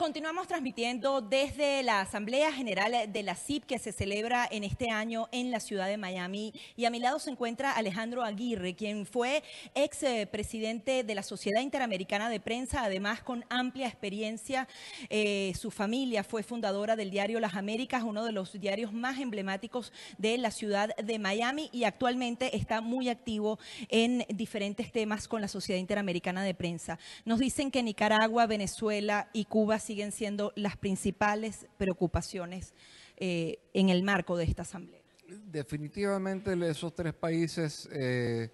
Continuamos transmitiendo desde la Asamblea General de la CIP que se celebra en este año en la ciudad de Miami y a mi lado se encuentra Alejandro Aguirre, quien fue ex eh, presidente de la Sociedad Interamericana de Prensa, además con amplia experiencia. Eh, su familia fue fundadora del diario Las Américas, uno de los diarios más emblemáticos de la ciudad de Miami y actualmente está muy activo en diferentes temas con la Sociedad Interamericana de Prensa. Nos dicen que Nicaragua, Venezuela y Cuba siguen siendo las principales preocupaciones eh, en el marco de esta asamblea. Definitivamente esos tres países eh,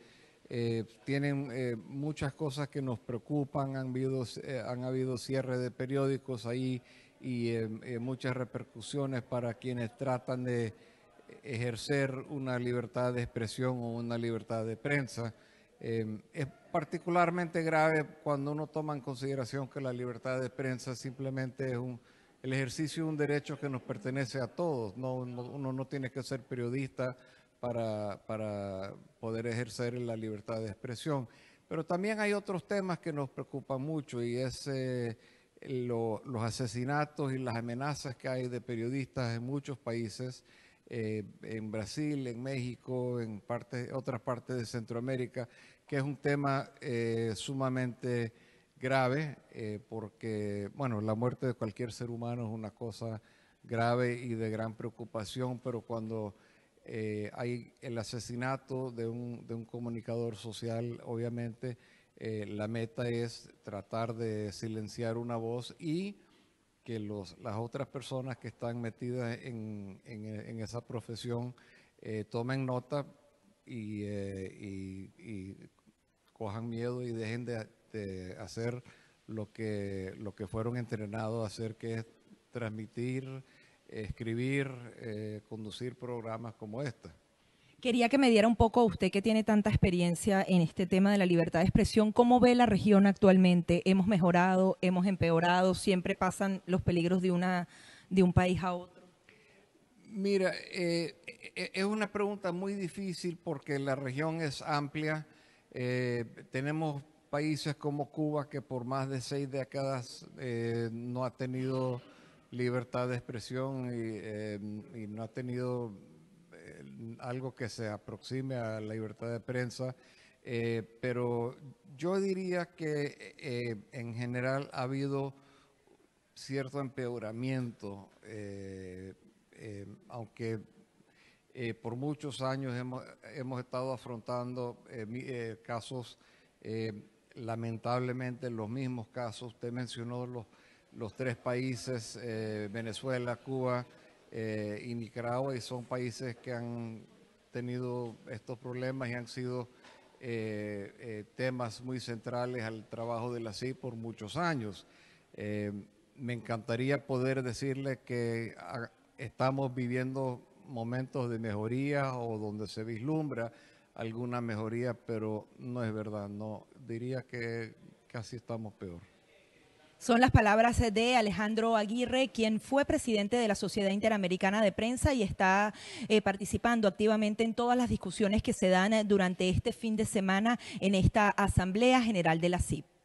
eh, tienen muchas cosas que nos preocupan, han habido, han habido cierre de periódicos ahí y muchas repercusiones para quienes tratan de ejercer una libertad de expresión o una libertad de prensa. Em, es particularmente grave cuando uno toma en consideración que la libertad de prensa simplemente es un, el ejercicio de un derecho que nos pertenece a todos. No, uno, no tiene que ser periodista para, para poder ejercer la libertad de expresión. Pero también hay otros temas que nos preocupan mucho y es eh, los asesinatos y las amenazas que hay de periodistas en muchos países, eh, en Brasil, en México, en otras partes de Centroamérica que es un tema eh, sumamente grave, eh, porque, bueno, la muerte de cualquier ser humano es una cosa grave y de gran preocupación, pero cuando eh, hay el asesinato de un, comunicador social, obviamente la meta es tratar de silenciar una voz y que las otras personas que están metidas en, esa profesión tomen nota y, y, cojan miedo y dejen de, hacer lo que, lo que fueron entrenados a hacer, que es transmitir, escribir, eh, conducir programas como este. Quería que me diera un poco, usted que tiene tanta experiencia en este tema de la libertad de expresión, ¿cómo ve la región actualmente? ¿Hemos mejorado? ¿Hemos empeorado? ¿Siempre pasan los peligros de, una, de un país a otro? Mira, eh, e, e, es una pregunta muy difícil porque la región es amplia eh, tenemos países como Cuba que por más de seis décadas eh, no ha tenido libertad de expresión y, eh, y no ha tenido algo que se aproxime a la libertad de prensa. pero yo diría que en general ha habido cierto empeoramiento, aunque eh, por muchos años hemos, estado afrontando eh, eh, casos, lamentablemente los mismos casos. Usted mencionó los, los tres países, Venezuela, Cuba y Nicaragua, y son países que han tenido estos problemas y han sido temas muy centrales al trabajo de la CI por muchos años. me encantaría poder decirle que ah, estamos viviendo momentos de mejoría o donde se vislumbra alguna mejoría, pero no es verdad, no diría que casi estamos peor. Son las palabras de Alejandro Aguirre, quien fue presidente de la Sociedad Interamericana de Prensa y está eh, participando activamente en todas las discusiones que se dan eh, durante este fin de semana en esta Asamblea General de la CIP.